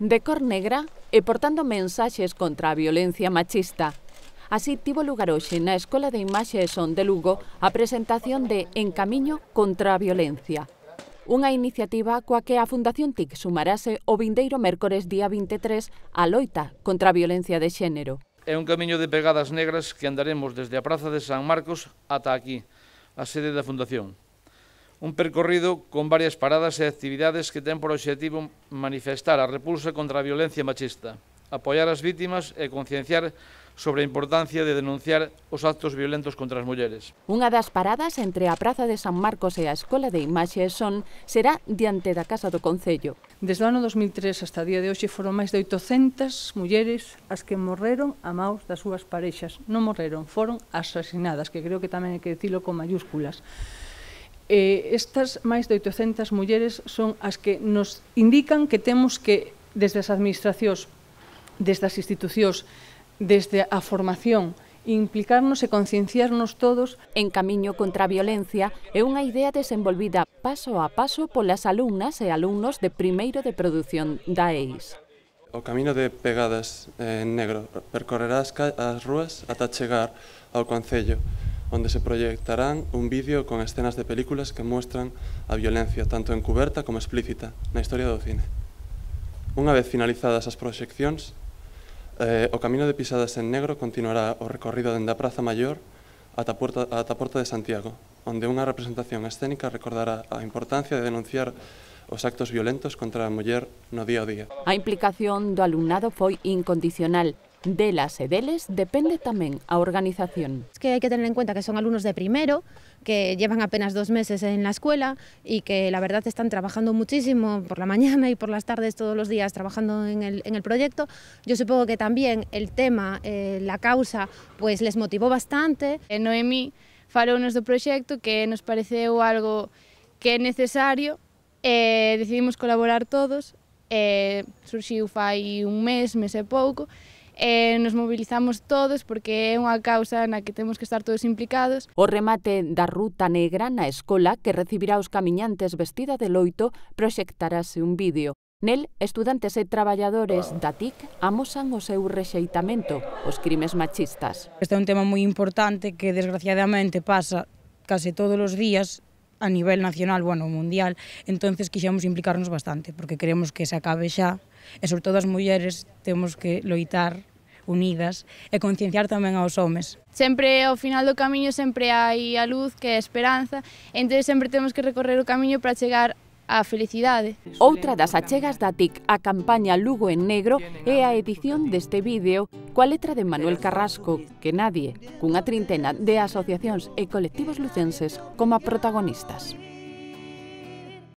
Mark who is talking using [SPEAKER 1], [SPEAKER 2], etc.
[SPEAKER 1] de cor negra e portando mensaxes contra a violencia machista. Así tivo lugar hoxe na Escola de e Son de Lugo a presentación de En Camiño contra a Violencia, unha iniciativa coa que a Fundación TIC sumarase o vindeiro mércores día 23 a loita contra a violencia de xénero.
[SPEAKER 2] É un camiño de pegadas negras que andaremos desde a Praza de San Marcos ata aquí, a sede da Fundación un percorrido con varias paradas e actividades que ten por objetivo manifestar a repulsa contra a violencia machista, apoiar as vítimas e concienciar sobre a importancia de denunciar os actos violentos contra as mulleres.
[SPEAKER 1] Unha das paradas entre a
[SPEAKER 3] Praza de San Marcos e a Escola de Imaxe Son será diante da Casa do Concello. Desde o ano 2003 hasta o día de hoxe foron máis de 800 mulleres as que morreron a maus das súas parexas. Non morreron, foron asasinadas, que creo que tamén hai que dicilo con mayúsculas eh, estas máis de 800 mulleres son as que nos indican que temos que, desde as administracións, desde as institucións, desde a formación, implicarnos e concienciarnos todos. En Camiño contra a Violencia
[SPEAKER 1] é unha idea desenvolvida paso a paso polas alumnas e alumnos de primeiro de produción da EIS.
[SPEAKER 4] O camino de pegadas en eh, negro percorrerá as rúas ata chegar ao Concello onde se proyectarán un vídeo con escenas de películas que muestran a violencia tanto encuberta como explícita na historia do cine. Unha vez finalizadas as proxeccións, eh, o Camino de Pisadas en Negro continuará o recorrido dende a Praza Mayor ata, Puerta, ata Porta de Santiago, onde unha representación escénica recordará a importancia de denunciar os actos violentos contra a muller no día a día.
[SPEAKER 1] A implicación do alumnado foi incondicional, de las EDELES depende también a organización. Es
[SPEAKER 5] que hay que tener en cuenta que son alumnos de primero, que llevan apenas dos meses en la escuela y que la verdad están trabajando muchísimo por la mañana y por las tardes todos los días trabajando en el, proyecto. Yo supongo que también el tema, eh, la causa, pues les motivó bastante. Eh, Noemí unos del proyecto que nos pareció algo que es necesario eh, decidimos colaborar todos eh, surxiu fai un mes, mes e pouco, e nos mobilizamos todos porque é unha causa na que temos que estar todos implicados.
[SPEAKER 1] O remate da Ruta Negra na escola que recibirá os camiñantes vestida de loito proxectarase un vídeo. Nel, estudantes e traballadores da TIC amosan o seu rexeitamento, os crimes machistas. Este é un tema moi importante que desgraciadamente pasa case todos os días a nivel nacional, bueno, mundial, entonces quixemos implicarnos bastante, porque queremos que se acabe xa, e sobre todo as mulleres temos que loitar unidas e concienciar tamén aos homes.
[SPEAKER 5] Sempre ao final do camiño sempre hai a luz que é a esperanza, entón sempre temos que recorrer o camiño para chegar a felicidade. Outra das achegas
[SPEAKER 1] da TIC a campaña Lugo en Negro é a edición deste vídeo coa letra de Manuel Carrasco, que nadie, cunha trintena de asociacións e colectivos lucenses como protagonistas.